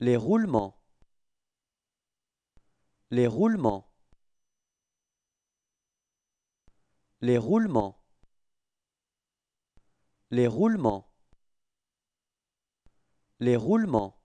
Les roulements. Les roulements. Les roulements. Les roulements. Les roulements.